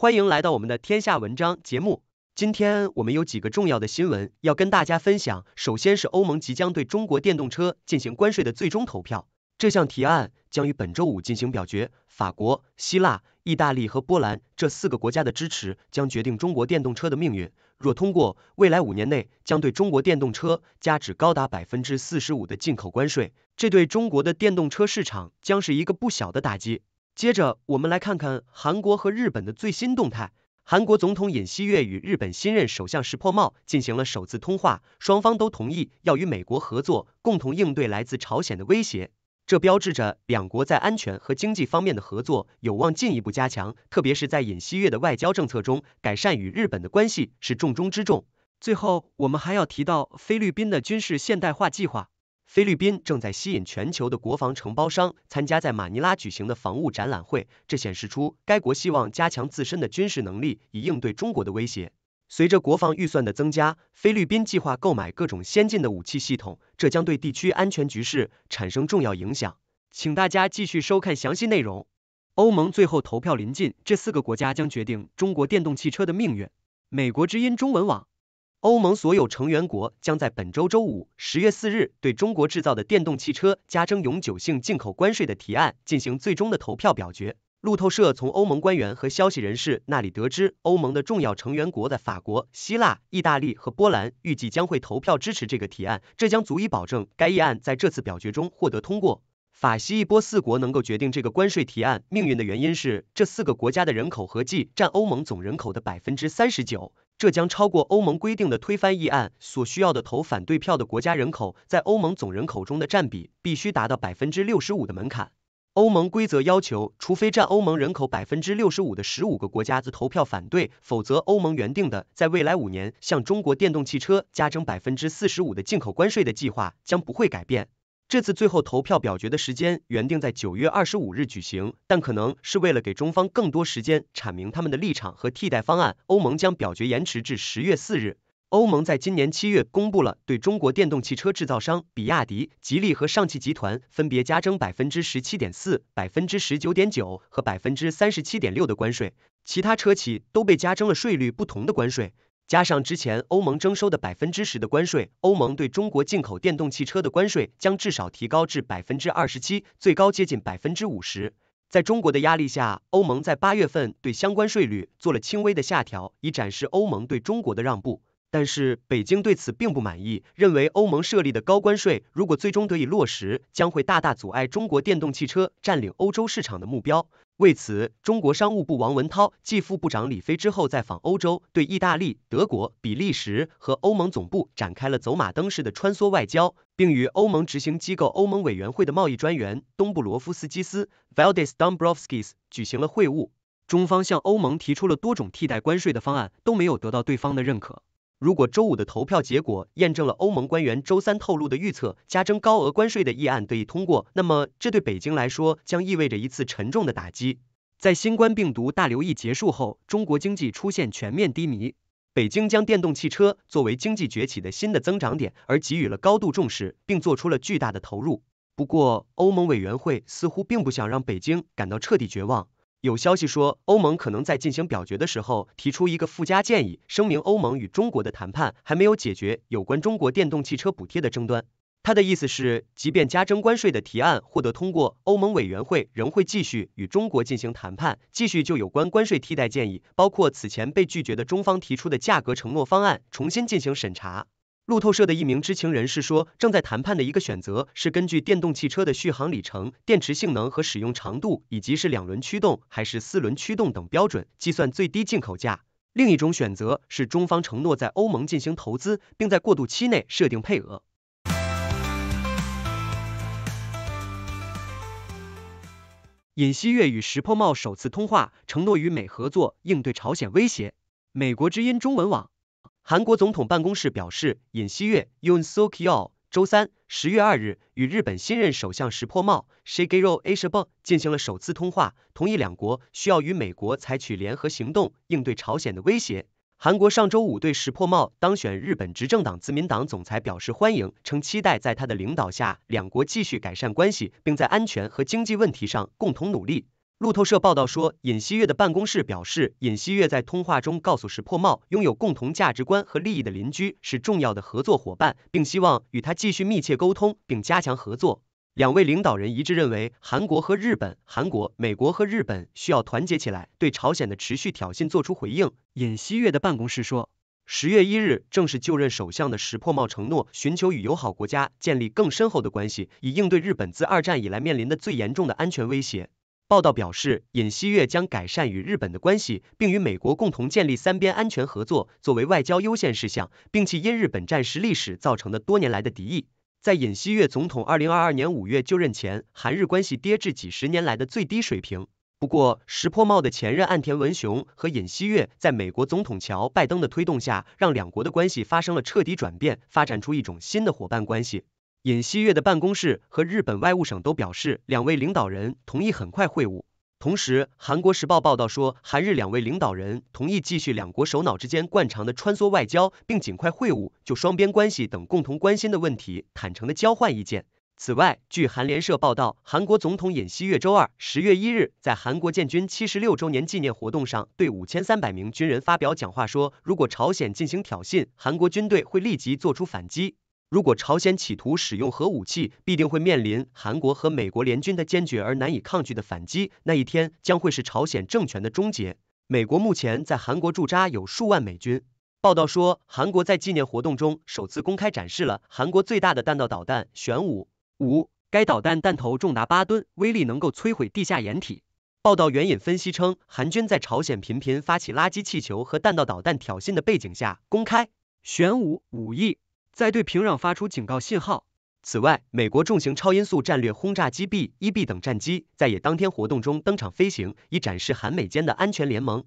欢迎来到我们的天下文章节目。今天我们有几个重要的新闻要跟大家分享。首先是欧盟即将对中国电动车进行关税的最终投票，这项提案将于本周五进行表决。法国、希腊、意大利和波兰这四个国家的支持将决定中国电动车的命运。若通过，未来五年内将对中国电动车加征高达百分之四十五的进口关税，这对中国的电动车市场将是一个不小的打击。接着，我们来看看韩国和日本的最新动态。韩国总统尹锡悦与日本新任首相石破茂进行了首次通话，双方都同意要与美国合作，共同应对来自朝鲜的威胁。这标志着两国在安全和经济方面的合作有望进一步加强，特别是在尹锡悦的外交政策中，改善与日本的关系是重中之重。最后，我们还要提到菲律宾的军事现代化计划。菲律宾正在吸引全球的国防承包商参加在马尼拉举行的防务展览会，这显示出该国希望加强自身的军事能力以应对中国的威胁。随着国防预算的增加，菲律宾计划购买各种先进的武器系统，这将对地区安全局势产生重要影响。请大家继续收看详细内容。欧盟最后投票临近，这四个国家将决定中国电动汽车的命运。美国之音中文网。欧盟所有成员国将在本周周五，十月四日对中国制造的电动汽车加征永久性进口关税的提案进行最终的投票表决。路透社从欧盟官员和消息人士那里得知，欧盟的重要成员国在法国、希腊、意大利和波兰预计将会投票支持这个提案，这将足以保证该议案在这次表决中获得通过。法西一波四国能够决定这个关税提案命运的原因是，这四个国家的人口合计占欧盟总人口的百分之三十九。这将超过欧盟规定的推翻议案所需要的投反对票的国家人口在欧盟总人口中的占比必须达到百分之六十五的门槛。欧盟规则要求，除非占欧盟人口百分之六十五的十五个国家自投票反对，否则欧盟原定的在未来五年向中国电动汽车加征百分之四十五的进口关税的计划将不会改变。这次最后投票表决的时间原定在九月二十五日举行，但可能是为了给中方更多时间阐明他们的立场和替代方案，欧盟将表决延迟至十月四日。欧盟在今年七月公布了对中国电动汽车制造商比亚迪、吉利和上汽集团分别加征百分之十七点四、百分之十九点九和百分之三十七点六的关税，其他车企都被加征了税率不同的关税。加上之前欧盟征收的百分之十的关税，欧盟对中国进口电动汽车的关税将至少提高至百分之二十七，最高接近百分之五十。在中国的压力下，欧盟在八月份对相关税率做了轻微的下调，以展示欧盟对中国的让步。但是北京对此并不满意，认为欧盟设立的高关税如果最终得以落实，将会大大阻碍中国电动汽车占领欧洲市场的目标。为此，中国商务部王文涛继副部长李飞之后再访欧洲，对意大利、德国、比利时和欧盟总部展开了走马灯式的穿梭外交，并与欧盟执行机构欧盟委员会的贸易专员东布罗夫斯基斯 （Valdis Dombrovskis） 举行了会晤。中方向欧盟提出了多种替代关税的方案，都没有得到对方的认可。如果周五的投票结果验证了欧盟官员周三透露的预测，加征高额关税的议案得以通过，那么这对北京来说将意味着一次沉重的打击。在新冠病毒大流疫结束后，中国经济出现全面低迷，北京将电动汽车作为经济崛起的新的增长点而给予了高度重视，并做出了巨大的投入。不过，欧盟委员会似乎并不想让北京感到彻底绝望。有消息说，欧盟可能在进行表决的时候提出一个附加建议，声明欧盟与中国的谈判还没有解决有关中国电动汽车补贴的争端。他的意思是，即便加征关税的提案获得通过，欧盟委员会仍会继续与中国进行谈判，继续就有关关税替代建议，包括此前被拒绝的中方提出的价格承诺方案，重新进行审查。路透社的一名知情人士说，正在谈判的一个选择是根据电动汽车的续航里程、电池性能和使用长度，以及是两轮驱动还是四轮驱动等标准计算最低进口价。另一种选择是中方承诺在欧盟进行投资，并在过渡期内设定配额。尹锡月与石破茂首次通话，承诺与美合作应对朝鲜威胁。美国之音中文网。韩国总统办公室表示，尹锡悦 y o o n Suk Yeol） 周三（十月二日）与日本新任首相石破茂 （Shigeru Ishiba） 进行了首次通话，同意两国需要与美国采取联合行动应对朝鲜的威胁。韩国上周五对石破茂当选日本执政党自民党总裁表示欢迎，称期待在他的领导下，两国继续改善关系，并在安全和经济问题上共同努力。路透社报道说，尹锡悦的办公室表示，尹锡悦在通话中告诉石破茂，拥有共同价值观和利益的邻居是重要的合作伙伴，并希望与他继续密切沟通并加强合作。两位领导人一致认为，韩国和日本、韩国、美国和日本需要团结起来，对朝鲜的持续挑衅作出回应。尹锡悦的办公室说，十月一日正是就任首相的石破茂承诺寻求与友好国家建立更深厚的关系，以应对日本自二战以来面临的最严重的安全威胁。报道表示，尹锡悦将改善与日本的关系，并与美国共同建立三边安全合作作为外交优先事项，并且因日本战时历史造成的多年来的敌意，在尹锡悦总统二零二二年五月就任前，韩日关系跌至几十年来的最低水平。不过，石破茂的前任岸田文雄和尹锡悦在美国总统乔拜登的推动下，让两国的关系发生了彻底转变，发展出一种新的伙伴关系。尹锡悦的办公室和日本外务省都表示，两位领导人同意很快会晤。同时，《韩国时报》报道说，韩日两位领导人同意继续两国首脑之间惯常的穿梭外交，并尽快会晤，就双边关系等共同关心的问题坦诚的交换意见。此外，据韩联社报道，韩国总统尹锡悦周二（十月一日）在韩国建军七十六周年纪念活动上，对五千三百名军人发表讲话说，如果朝鲜进行挑衅，韩国军队会立即做出反击。如果朝鲜企图使用核武器，必定会面临韩国和美国联军的坚决而难以抗拒的反击。那一天将会是朝鲜政权的终结。美国目前在韩国驻扎有数万美军。报道说，韩国在纪念活动中首次公开展示了韩国最大的弹道导弹“玄武五”。该导弹弹头重达八吨，威力能够摧毁地下掩体。报道援引分析称，韩军在朝鲜频频发起垃圾气球和弹道导弹挑衅的背景下，公开“玄武五亿在对平壤发出警告信号。此外，美国重型超音速战略轰炸机 B-1B 等战机在也当天活动中登场飞行，以展示韩美间的安全联盟。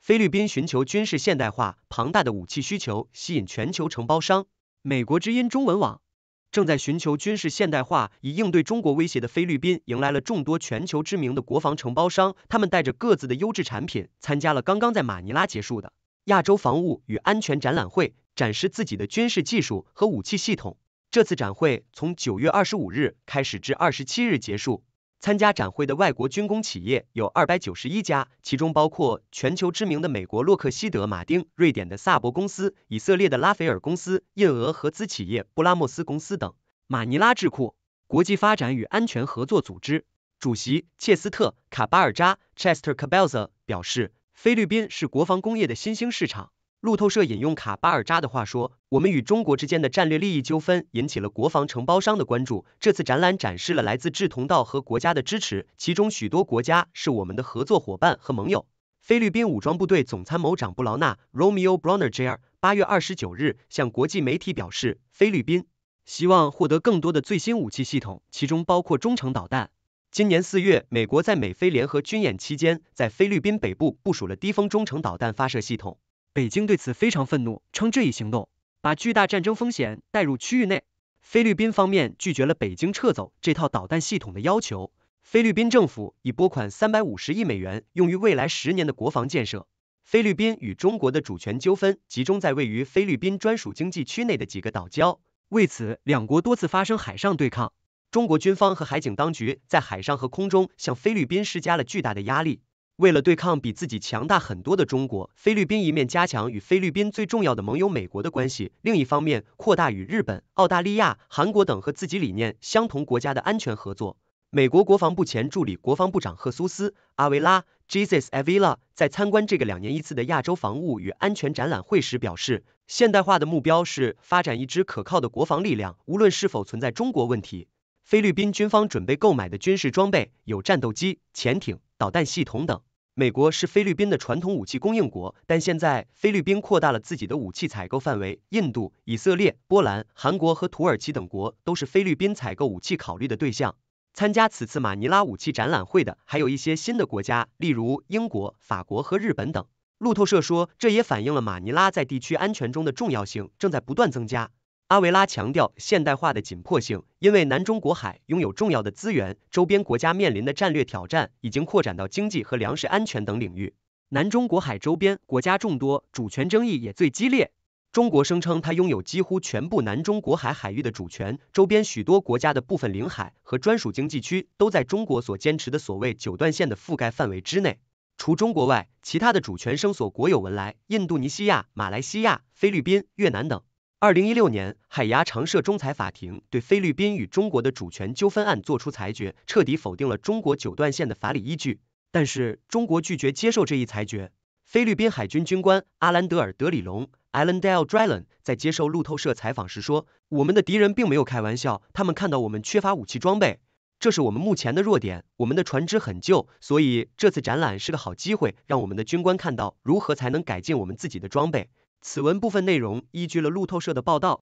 菲律宾寻求军事现代化，庞大的武器需求吸引全球承包商。美国之音中文网。正在寻求军事现代化以应对中国威胁的菲律宾，迎来了众多全球知名的国防承包商。他们带着各自的优质产品，参加了刚刚在马尼拉结束的亚洲防务与安全展览会，展示自己的军事技术和武器系统。这次展会从九月二十五日开始至二十七日结束。参加展会的外国军工企业有291家，其中包括全球知名的美国洛克希德·马丁、瑞典的萨博公司、以色列的拉斐尔公司、印俄合资企业布拉莫斯公司等。马尼拉智库国际发展与安全合作组织主席切斯特·卡巴尔扎 （Chester c a b a l z e 表示，菲律宾是国防工业的新兴市场。路透社引用卡巴尔扎的话说：“我们与中国之间的战略利益纠纷引起了国防承包商的关注。这次展览展示了来自志同道合国家的支持，其中许多国家是我们的合作伙伴和盟友。”菲律宾武装部队总参谋长布劳纳 （Romeo Bronner Jr.） 八月二十九日向国际媒体表示：“菲律宾希望获得更多的最新武器系统，其中包括中程导弹。今年四月，美国在美菲联合军演期间，在菲律宾北部部署了低风中程导弹发射系统。”北京对此非常愤怒，称这一行动把巨大战争风险带入区域内。菲律宾方面拒绝了北京撤走这套导弹系统的要求。菲律宾政府已拨款三百五十亿美元用于未来十年的国防建设。菲律宾与中国的主权纠纷集中在位于菲律宾专属经济区内的几个岛礁，为此两国多次发生海上对抗。中国军方和海警当局在海上和空中向菲律宾施加了巨大的压力。为了对抗比自己强大很多的中国，菲律宾一面加强与菲律宾最重要的盟友美国的关系，另一方面扩大与日本、澳大利亚、韩国等和自己理念相同国家的安全合作。美国国防部前助理国防部长赫苏斯·阿维拉 （Jesus Avila） 在参观这个两年一次的亚洲防务与安全展览会时表示：“现代化的目标是发展一支可靠的国防力量，无论是否存在中国问题，菲律宾军方准备购买的军事装备有战斗机、潜艇、导弹系统等。”美国是菲律宾的传统武器供应国，但现在菲律宾扩大了自己的武器采购范围。印度、以色列、波兰、韩国和土耳其等国都是菲律宾采购武器考虑的对象。参加此次马尼拉武器展览会的还有一些新的国家，例如英国、法国和日本等。路透社说，这也反映了马尼拉在地区安全中的重要性正在不断增加。阿维拉强调现代化的紧迫性，因为南中国海拥有重要的资源，周边国家面临的战略挑战已经扩展到经济和粮食安全等领域。南中国海周边国家众多，主权争议也最激烈。中国声称它拥有几乎全部南中国海海域的主权，周边许多国家的部分领海和专属经济区都在中国所坚持的所谓九段线的覆盖范围之内。除中国外，其他的主权声索国有文莱、印度尼西亚、马来西亚、菲律宾、越南等。二零一六年，海牙常设仲裁法庭对菲律宾与中国的主权纠纷案作出裁决，彻底否定了中国九段线的法理依据。但是，中国拒绝接受这一裁决。菲律宾海军军官阿兰德尔德里隆 （Alan Del Drilon） 在接受路透社采访时说：“我们的敌人并没有开玩笑，他们看到我们缺乏武器装备，这是我们目前的弱点。我们的船只很旧，所以这次展览是个好机会，让我们的军官看到如何才能改进我们自己的装备。”此文部分内容依据了路透社的报道。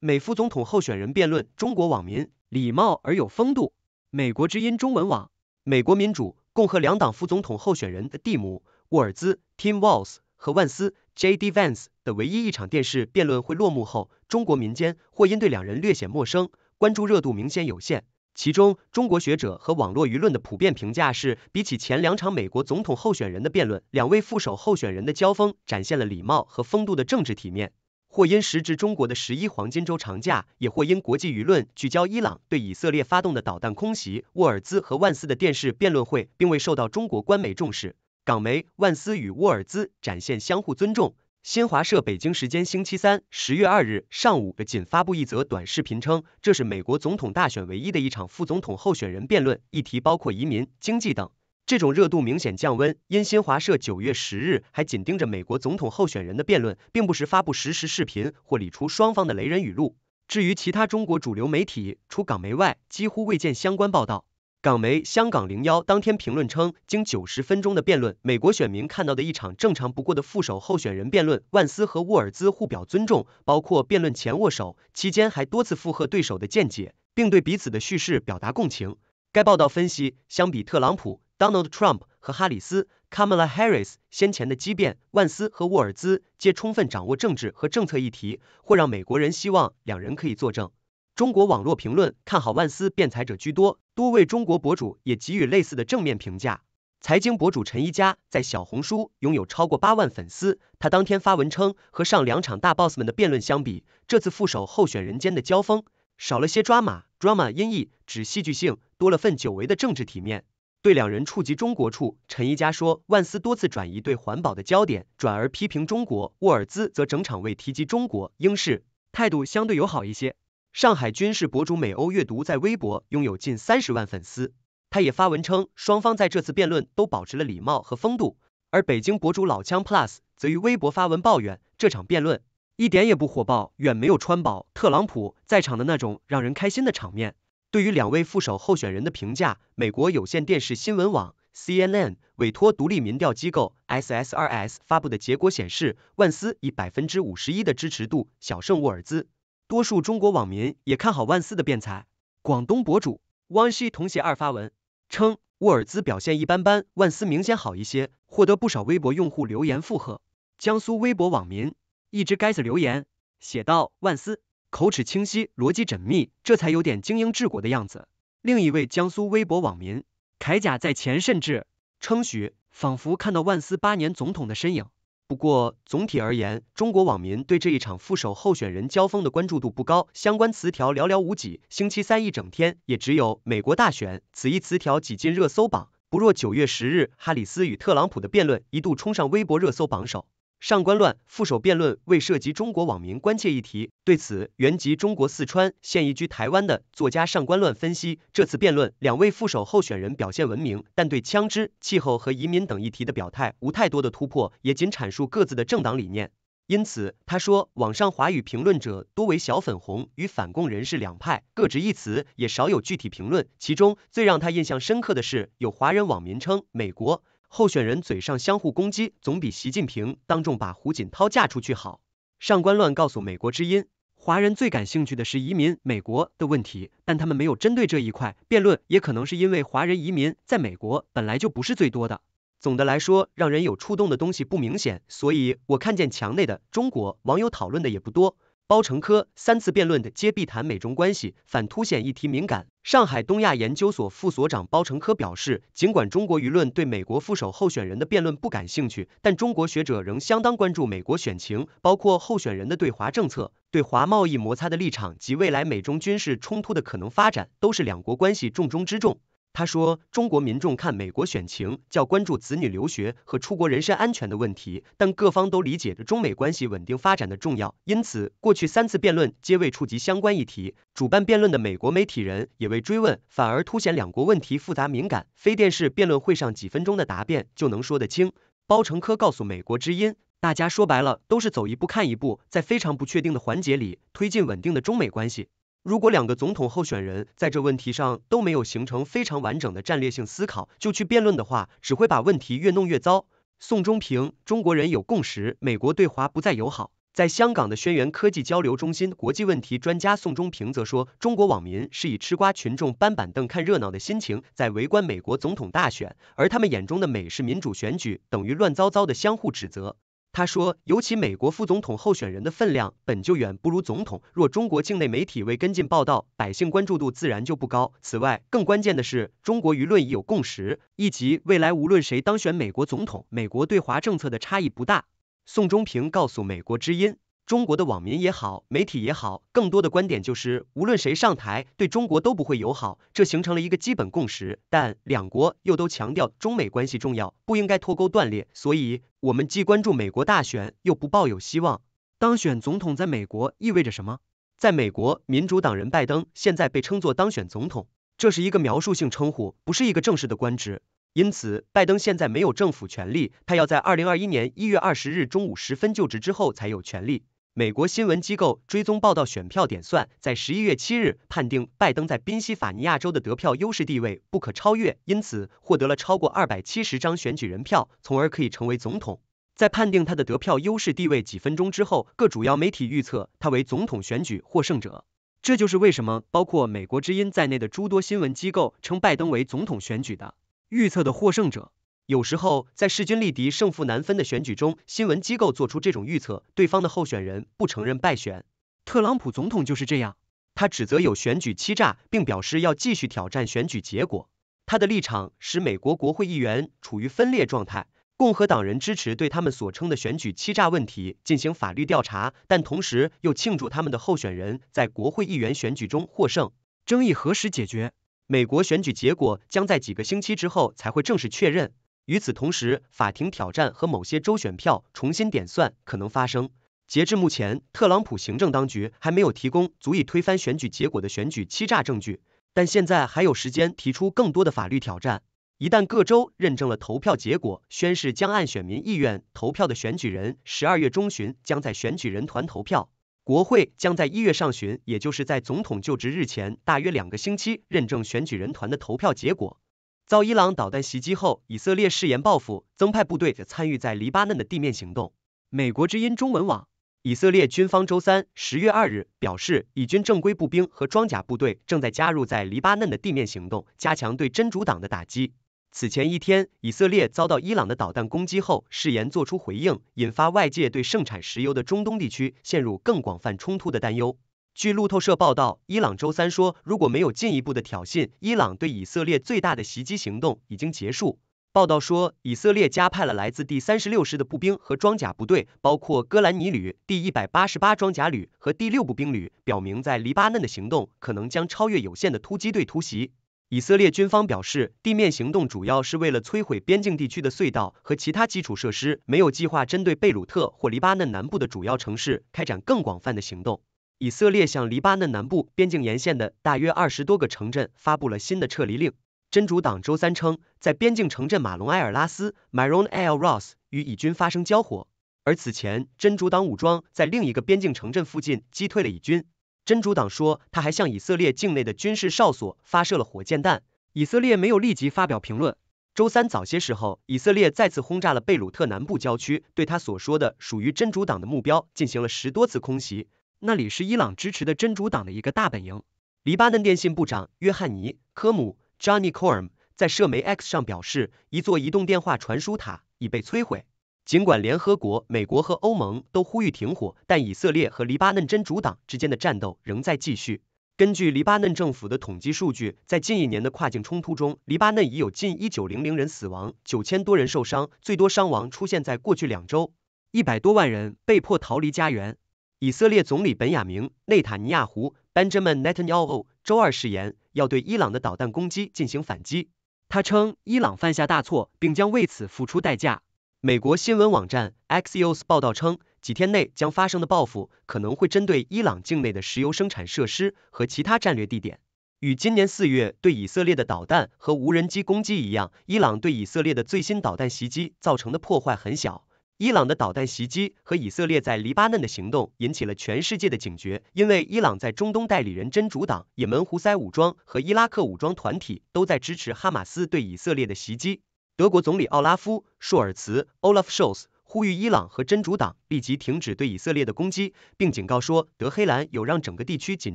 美副总统候选人辩论，中国网民礼貌而有风度。美国之音中文网，美国民主、共和两党副总统候选人的蒂姆·沃尔兹 （Tim Walz） 和万斯 （J.D. Vance） 的唯一一场电视辩论会落幕后，中国民间或因对两人略显陌生，关注热度明显有限。其中，中国学者和网络舆论的普遍评价是，比起前两场美国总统候选人的辩论，两位副手候选人的交锋展现了礼貌和风度的政治体面。或因时值中国的十一黄金周长假，也或因国际舆论聚焦伊朗对以色列发动的导弹空袭，沃尔兹和万斯的电视辩论会并未受到中国官媒重视。港媒，万斯与沃尔兹展现相互尊重。新华社北京时间星期三十月二日上午仅发布一则短视频，称这是美国总统大选唯一的一场副总统候选人辩论，议题包括移民、经济等。这种热度明显降温，因新华社九月十日还紧盯着美国总统候选人的辩论，并不时发布实时视频或理出双方的雷人语录。至于其他中国主流媒体，除港媒外，几乎未见相关报道。港媒《香港零幺》当天评论称，经九十分钟的辩论，美国选民看到的一场正常不过的副手候选人辩论。万斯和沃尔兹互表尊重，包括辩论前握手，期间还多次附和对手的见解，并对彼此的叙事表达共情。该报道分析，相比特朗普 Donald Trump 和哈里斯 Kamala Harris 先前的激辩，万斯和沃尔兹皆充分掌握政治和政策议题，或让美国人希望两人可以作证。中国网络评论看好万斯辩才者居多，多位中国博主也给予类似的正面评价。财经博主陈一佳在小红书拥有超过八万粉丝，他当天发文称，和上两场大 boss 们的辩论相比，这次副手候选人间的交锋少了些抓马 （drama，音译指戏剧性），多了份久违的政治体面。对两人触及中国处，陈一佳说，万斯多次转移对环保的焦点，转而批评中国；沃尔兹则整场未提及中国，英式态度相对友好一些。上海军事博主美欧阅读在微博拥有近三十万粉丝，他也发文称双方在这次辩论都保持了礼貌和风度。而北京博主老枪 plus 则于微博发文抱怨这场辩论一点也不火爆，远没有川宝特朗普在场的那种让人开心的场面。对于两位副手候选人的评价，美国有线电视新闻网 CNN 委托独立民调机构 SSRS 发布的结果显示，万斯以百分之五十一的支持度小胜沃尔兹。多数中国网民也看好万斯的辩才。广东博主汪希童写二发文称，沃尔兹表现一般般，万斯明显好一些，获得不少微博用户留言附和。江苏微博网民一只该子留言写道，万斯口齿清晰，逻辑缜密，这才有点精英治国的样子。另一位江苏微博网民铠甲在前甚至称许，仿佛看到万斯八年总统的身影。不过，总体而言，中国网民对这一场副手候选人交锋的关注度不高，相关词条寥寥无几。星期三一整天，也只有“美国大选”此一词条挤进热搜榜，不若九月十日哈里斯与特朗普的辩论一度冲上微博热搜榜首。上官乱副手辩论未涉及中国网民关切议题，对此，原籍中国四川、现移居台湾的作家上官乱分析，这次辩论两位副手候选人表现文明，但对枪支、气候和移民等议题的表态无太多的突破，也仅阐述各自的政党理念。因此，他说，网上华语评论者多为小粉红与反共人士两派，各执一词，也少有具体评论。其中，最让他印象深刻的是，有华人网民称美国。候选人嘴上相互攻击，总比习近平当众把胡锦涛嫁出去好。上官乱告诉美国之音，华人最感兴趣的是移民美国的问题，但他们没有针对这一块辩论，也可能是因为华人移民在美国本来就不是最多的。总的来说，让人有触动的东西不明显，所以我看见墙内的中国网友讨论的也不多。包承科三次辩论的皆必谈美中关系，反凸显议题敏感。上海东亚研究所副所长包承科表示，尽管中国舆论对美国副手候选人的辩论不感兴趣，但中国学者仍相当关注美国选情，包括候选人的对华政策、对华贸易摩擦的立场及未来美中军事冲突的可能发展，都是两国关系重中之重。他说，中国民众看美国选情，较关注子女留学和出国人身安全的问题，但各方都理解着中美关系稳定发展的重要，因此过去三次辩论皆未触及相关议题。主办辩论的美国媒体人也未追问，反而凸显两国问题复杂敏感。非电视辩论会上几分钟的答辩就能说得清。包成科告诉美国之音，大家说白了都是走一步看一步，在非常不确定的环节里推进稳定的中美关系。如果两个总统候选人在这问题上都没有形成非常完整的战略性思考就去辩论的话，只会把问题越弄越糟。宋忠平，中国人有共识，美国对华不再友好。在香港的轩辕科技交流中心，国际问题专家宋忠平则说，中国网民是以吃瓜群众搬板凳看热闹的心情在围观美国总统大选，而他们眼中的美式民主选举等于乱糟糟的相互指责。他说，尤其美国副总统候选人的分量本就远不如总统，若中国境内媒体未跟进报道，百姓关注度自然就不高。此外，更关键的是，中国舆论已有共识，以及未来无论谁当选美国总统，美国对华政策的差异不大。宋忠平告诉《美国之音》。中国的网民也好，媒体也好，更多的观点就是，无论谁上台，对中国都不会友好，这形成了一个基本共识。但两国又都强调中美关系重要，不应该脱钩断裂。所以，我们既关注美国大选，又不抱有希望。当选总统在美国意味着什么？在美国，民主党人拜登现在被称作当选总统，这是一个描述性称呼，不是一个正式的官职。因此，拜登现在没有政府权力，他要在二零二一年一月二十日中午十分就职之后才有权力。美国新闻机构追踪报道选票点算，在十一月七日判定拜登在宾夕法尼亚州的得票优势地位不可超越，因此获得了超过二百七十张选举人票，从而可以成为总统。在判定他的得票优势地位几分钟之后，各主要媒体预测他为总统选举获胜者。这就是为什么包括《美国之音》在内的诸多新闻机构称拜登为总统选举的预测的获胜者。有时候，在势均力敌、胜负难分的选举中，新闻机构做出这种预测。对方的候选人不承认败选，特朗普总统就是这样。他指责有选举欺诈，并表示要继续挑战选举结果。他的立场使美国国会议员处于分裂状态。共和党人支持对他们所称的选举欺诈问题进行法律调查，但同时又庆祝他们的候选人在国会议员选举中获胜。争议何时解决？美国选举结果将在几个星期之后才会正式确认。与此同时，法庭挑战和某些州选票重新点算可能发生。截至目前，特朗普行政当局还没有提供足以推翻选举结果的选举欺诈证据，但现在还有时间提出更多的法律挑战。一旦各州认证了投票结果，宣誓将按选民意愿投票的选举人，十二月中旬将在选举人团投票，国会将在一月上旬，也就是在总统就职日前大约两个星期，认证选举人团的投票结果。遭伊朗导弹袭击后，以色列誓言报复，增派部队参与在黎巴嫩的地面行动。美国之音中文网，以色列军方周三（十月二日）表示，以军正规步兵和装甲部队正在加入在黎巴嫩的地面行动，加强对真主党的打击。此前一天，以色列遭到伊朗的导弹攻击后，誓言作出回应，引发外界对盛产石油的中东地区陷入更广泛冲突的担忧。据路透社报道，伊朗周三说，如果没有进一步的挑衅，伊朗对以色列最大的袭击行动已经结束。报道说，以色列加派了来自第三十六师的步兵和装甲部队，包括戈兰尼旅、第一百八十八装甲旅和第六步兵旅，表明在黎巴嫩的行动可能将超越有限的突击队突袭。以色列军方表示，地面行动主要是为了摧毁边境地区的隧道和其他基础设施，没有计划针对贝鲁特或黎巴嫩南部的主要城市开展更广泛的行动。以色列向黎巴嫩南部边境沿线的大约二十多个城镇发布了新的撤离令。真主党周三称，在边境城镇马龙埃尔拉斯 （Maron El Ross） 与以军发生交火，而此前真主党武装在另一个边境城镇附近击退了以军。真主党说，他还向以色列境内的军事哨所发射了火箭弹。以色列没有立即发表评论。周三早些时候，以色列再次轰炸了贝鲁特南部郊区，对他所说的属于真主党的目标进行了十多次空袭。那里是伊朗支持的真主党的一个大本营。黎巴嫩电信部长约翰尼科姆 （Johnny Korm） 在社媒 X 上表示，一座移动电话传输塔已被摧毁。尽管联合国、美国和欧盟都呼吁停火，但以色列和黎巴嫩真主党之间的战斗仍在继续。根据黎巴嫩政府的统计数据，在近一年的跨境冲突中，黎巴嫩已有近一九零零人死亡，九千多人受伤，最多伤亡出现在过去两周。一百多万人被迫逃离家园。以色列总理本雅明·内塔尼亚胡 （Benjamin Netanyahu） 周二誓言要对伊朗的导弹攻击进行反击。他称伊朗犯下大错，并将为此付出代价。美国新闻网站 Axios 报道称，几天内将发生的报复可能会针对伊朗境内的石油生产设施和其他战略地点。与今年四月对以色列的导弹和无人机攻击一样，伊朗对以色列的最新导弹袭击造成的破坏很小。伊朗的导弹袭击和以色列在黎巴嫩的行动引起了全世界的警觉，因为伊朗在中东代理人真主党、也门胡塞武装和伊拉克武装团体都在支持哈马斯对以色列的袭击。德国总理奥拉夫·舒尔茨 （Olaf Scholz） 呼吁伊朗和真主党立即停止对以色列的攻击，并警告说德黑兰有让整个地区紧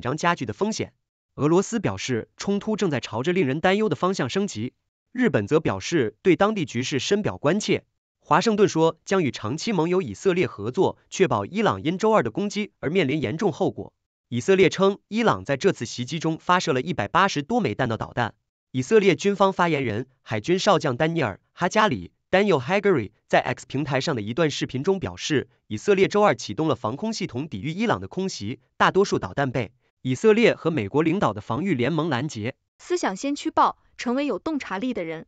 张加剧的风险。俄罗斯表示冲突正在朝着令人担忧的方向升级，日本则表示对当地局势深表关切。华盛顿说，将与长期盟友以色列合作，确保伊朗因周二的攻击而面临严重后果。以色列称，伊朗在这次袭击中发射了一百八十多枚弹道导弹。以色列军方发言人、海军少将丹尼尔·哈加里 （Daniel Hageri） 在 X 平台上的一段视频中表示，以色列周二启动了防空系统，抵御伊朗的空袭，大多数导弹被以色列和美国领导的防御联盟拦截。思想先驱报，成为有洞察力的人。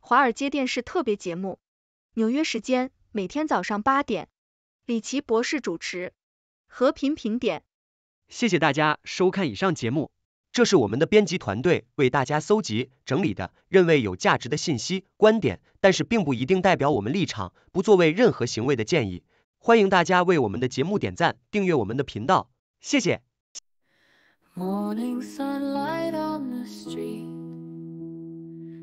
华尔街电视特别节目。纽约时间每天早上八点李琦博士主持和平评点谢谢大家收看以上节目这是我们的编辑团队为大家搜集整理的认为有价值的信息观点但是并不一定代表我们立场不作为任何行为的建议欢迎大家为我们的节目点赞订阅我们的频道谢谢 morning sunlight on the street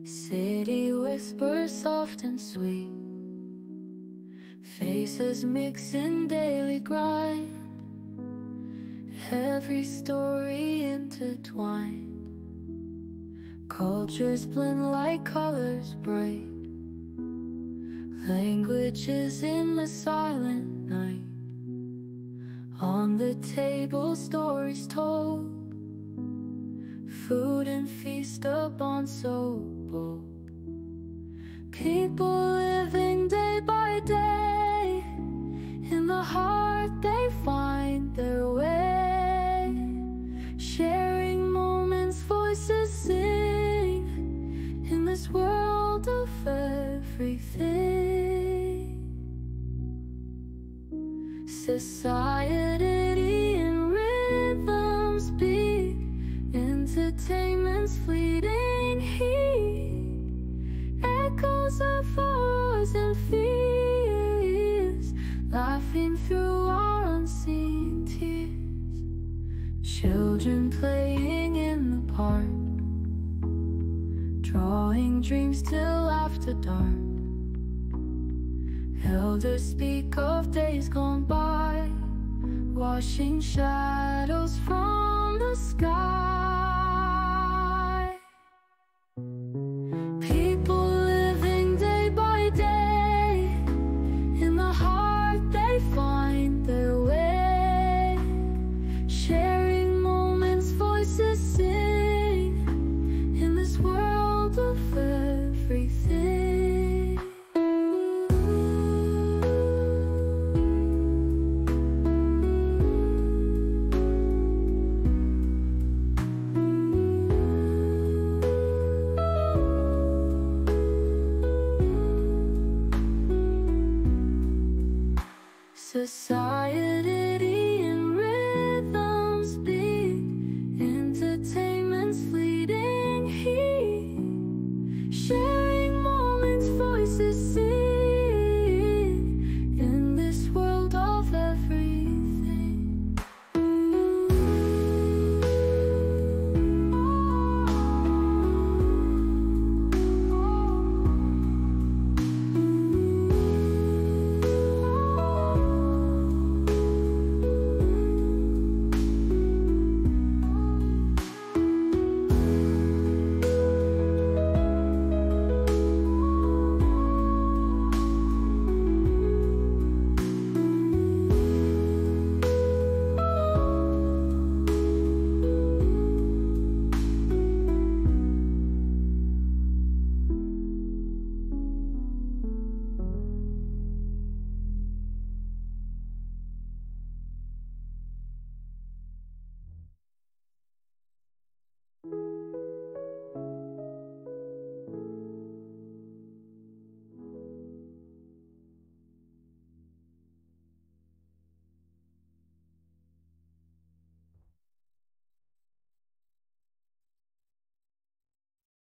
city whispers soft and sweet Faces mix in daily grind Every story intertwined Cultures blend like colors bright Languages in the silent night on the table, stories told. Food and feast upon so bold. People living day by day. In the heart, they find their way. Sharing moments, voices sing. In this world of everything, society. through our unseen tears. Children playing in the park, drawing dreams till after dark. Elders speak of days gone by, washing shadows from the sky. the sun.